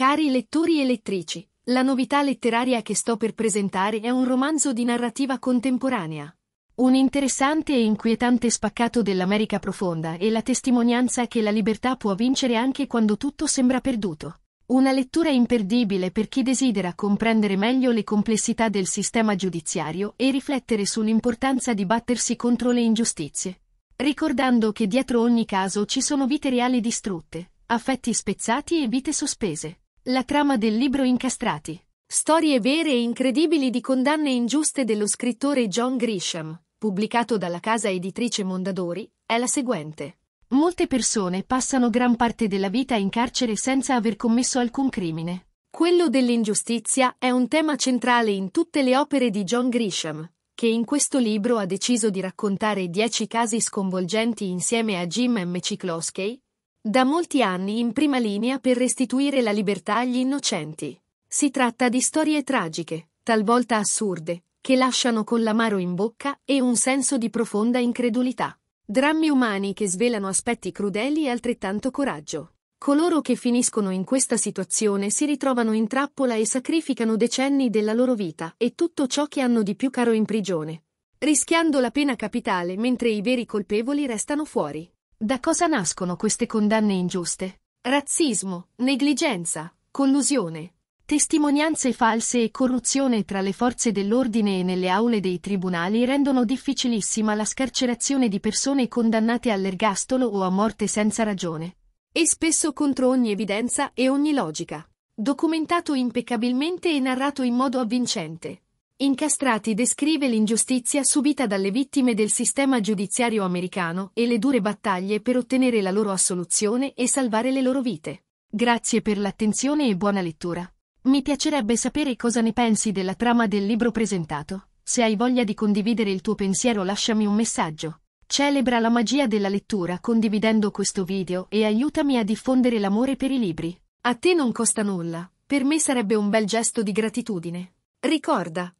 Cari lettori e lettrici, la novità letteraria che sto per presentare è un romanzo di narrativa contemporanea. Un interessante e inquietante spaccato dell'America profonda e la testimonianza che la libertà può vincere anche quando tutto sembra perduto. Una lettura imperdibile per chi desidera comprendere meglio le complessità del sistema giudiziario e riflettere sull'importanza di battersi contro le ingiustizie. Ricordando che dietro ogni caso ci sono vite reali distrutte, affetti spezzati e vite sospese. La trama del libro Incastrati. Storie vere e incredibili di condanne ingiuste dello scrittore John Grisham, pubblicato dalla casa editrice Mondadori, è la seguente. Molte persone passano gran parte della vita in carcere senza aver commesso alcun crimine. Quello dell'ingiustizia è un tema centrale in tutte le opere di John Grisham, che in questo libro ha deciso di raccontare dieci casi sconvolgenti insieme a Jim M. Cicloskey, da molti anni in prima linea per restituire la libertà agli innocenti. Si tratta di storie tragiche, talvolta assurde, che lasciano con l'amaro in bocca e un senso di profonda incredulità. Drammi umani che svelano aspetti crudeli e altrettanto coraggio. Coloro che finiscono in questa situazione si ritrovano in trappola e sacrificano decenni della loro vita e tutto ciò che hanno di più caro in prigione, rischiando la pena capitale mentre i veri colpevoli restano fuori. Da cosa nascono queste condanne ingiuste? Razzismo, negligenza, collusione, testimonianze false e corruzione tra le forze dell'ordine e nelle aule dei tribunali rendono difficilissima la scarcerazione di persone condannate all'ergastolo o a morte senza ragione. E spesso contro ogni evidenza e ogni logica. Documentato impeccabilmente e narrato in modo avvincente. Incastrati descrive l'ingiustizia subita dalle vittime del sistema giudiziario americano e le dure battaglie per ottenere la loro assoluzione e salvare le loro vite. Grazie per l'attenzione e buona lettura. Mi piacerebbe sapere cosa ne pensi della trama del libro presentato. Se hai voglia di condividere il tuo pensiero lasciami un messaggio. Celebra la magia della lettura condividendo questo video e aiutami a diffondere l'amore per i libri. A te non costa nulla, per me sarebbe un bel gesto di gratitudine. Ricorda,